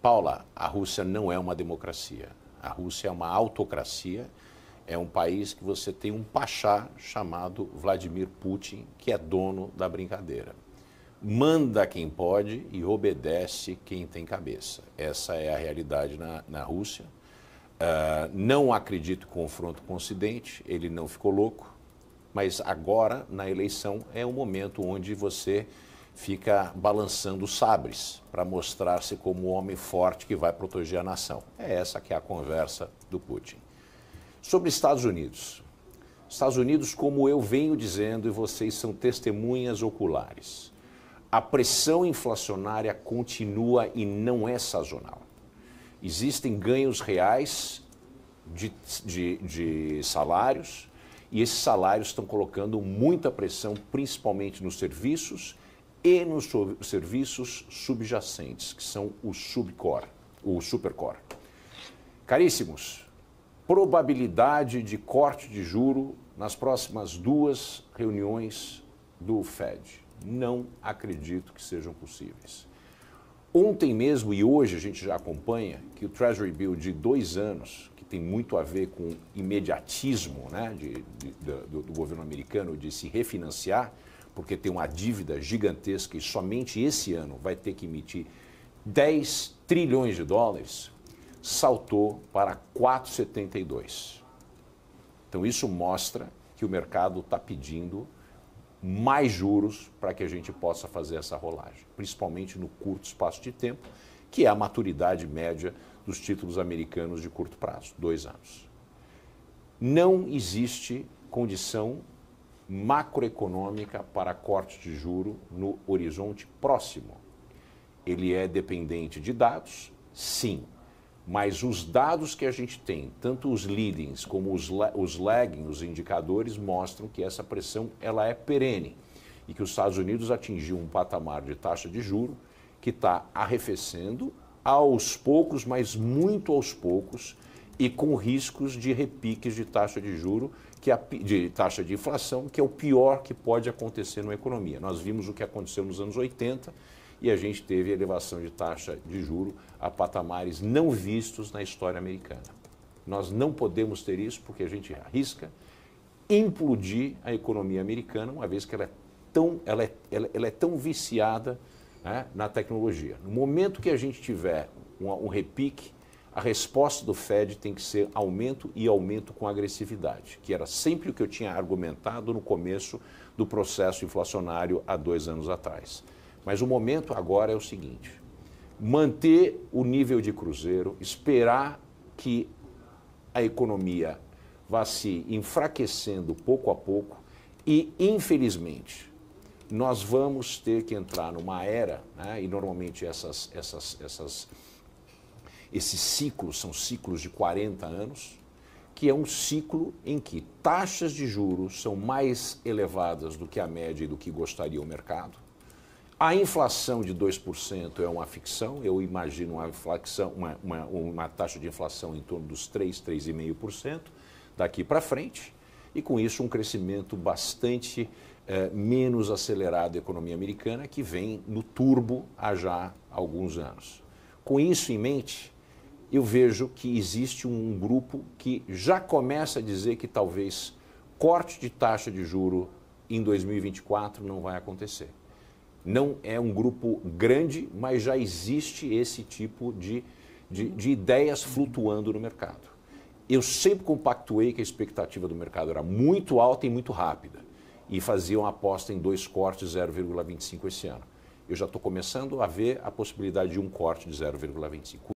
Paula, a Rússia não é uma democracia. A Rússia é uma autocracia. É um país que você tem um pachá chamado Vladimir Putin, que é dono da brincadeira. Manda quem pode e obedece quem tem cabeça. Essa é a realidade na, na Rússia. Uh, não acredito em confronto com o Ocidente, ele não ficou louco, mas agora, na eleição, é um momento onde você fica balançando sabres para mostrar-se como o homem forte que vai proteger a nação. É essa que é a conversa do Putin. Sobre Estados Unidos. Estados Unidos, como eu venho dizendo e vocês são testemunhas oculares, a pressão inflacionária continua e não é sazonal. Existem ganhos reais de, de, de salários e esses salários estão colocando muita pressão, principalmente nos serviços e nos serviços subjacentes, que são o subcore, o supercore. Caríssimos, probabilidade de corte de juro nas próximas duas reuniões do Fed. Não acredito que sejam possíveis. Ontem mesmo e hoje a gente já acompanha que o Treasury Bill de dois anos, que tem muito a ver com imediatismo né, de, de, do, do governo americano de se refinanciar, porque tem uma dívida gigantesca e somente esse ano vai ter que emitir 10 trilhões de dólares, saltou para 4,72. Então isso mostra que o mercado está pedindo mais juros para que a gente possa fazer essa rolagem, principalmente no curto espaço de tempo, que é a maturidade média dos títulos americanos de curto prazo, dois anos. Não existe condição macroeconômica para corte de juro no horizonte próximo. Ele é dependente de dados, sim, mas os dados que a gente tem, tanto os leadings como os, os lagging, os indicadores, mostram que essa pressão ela é perene e que os Estados Unidos atingiu um patamar de taxa de juro que está arrefecendo aos poucos, mas muito aos poucos, e com riscos de repiques de taxa de juro, que é a, de taxa de inflação, que é o pior que pode acontecer na economia. Nós vimos o que aconteceu nos anos 80 e a gente teve elevação de taxa de juro a patamares não vistos na história americana. Nós não podemos ter isso porque a gente arrisca implodir a economia americana, uma vez que ela é tão, ela é, ela, ela é tão viciada né, na tecnologia. No momento que a gente tiver um, um repique a resposta do Fed tem que ser aumento e aumento com agressividade, que era sempre o que eu tinha argumentado no começo do processo inflacionário há dois anos atrás. Mas o momento agora é o seguinte: manter o nível de cruzeiro, esperar que a economia vá se enfraquecendo pouco a pouco e, infelizmente, nós vamos ter que entrar numa era, né, e normalmente essas, essas, essas esses ciclos são ciclos de 40 anos, que é um ciclo em que taxas de juros são mais elevadas do que a média e do que gostaria o mercado. A inflação de 2% é uma ficção, eu imagino uma, inflação, uma, uma, uma taxa de inflação em torno dos 3, 3,5% daqui para frente, e com isso um crescimento bastante eh, menos acelerado da economia americana, que vem no turbo há já alguns anos. Com isso em mente, eu vejo que existe um grupo que já começa a dizer que talvez corte de taxa de juro em 2024 não vai acontecer. Não é um grupo grande, mas já existe esse tipo de, de, de ideias flutuando no mercado. Eu sempre compactuei que a expectativa do mercado era muito alta e muito rápida e faziam aposta em dois cortes 0,25 esse ano. Eu já estou começando a ver a possibilidade de um corte de 0,25.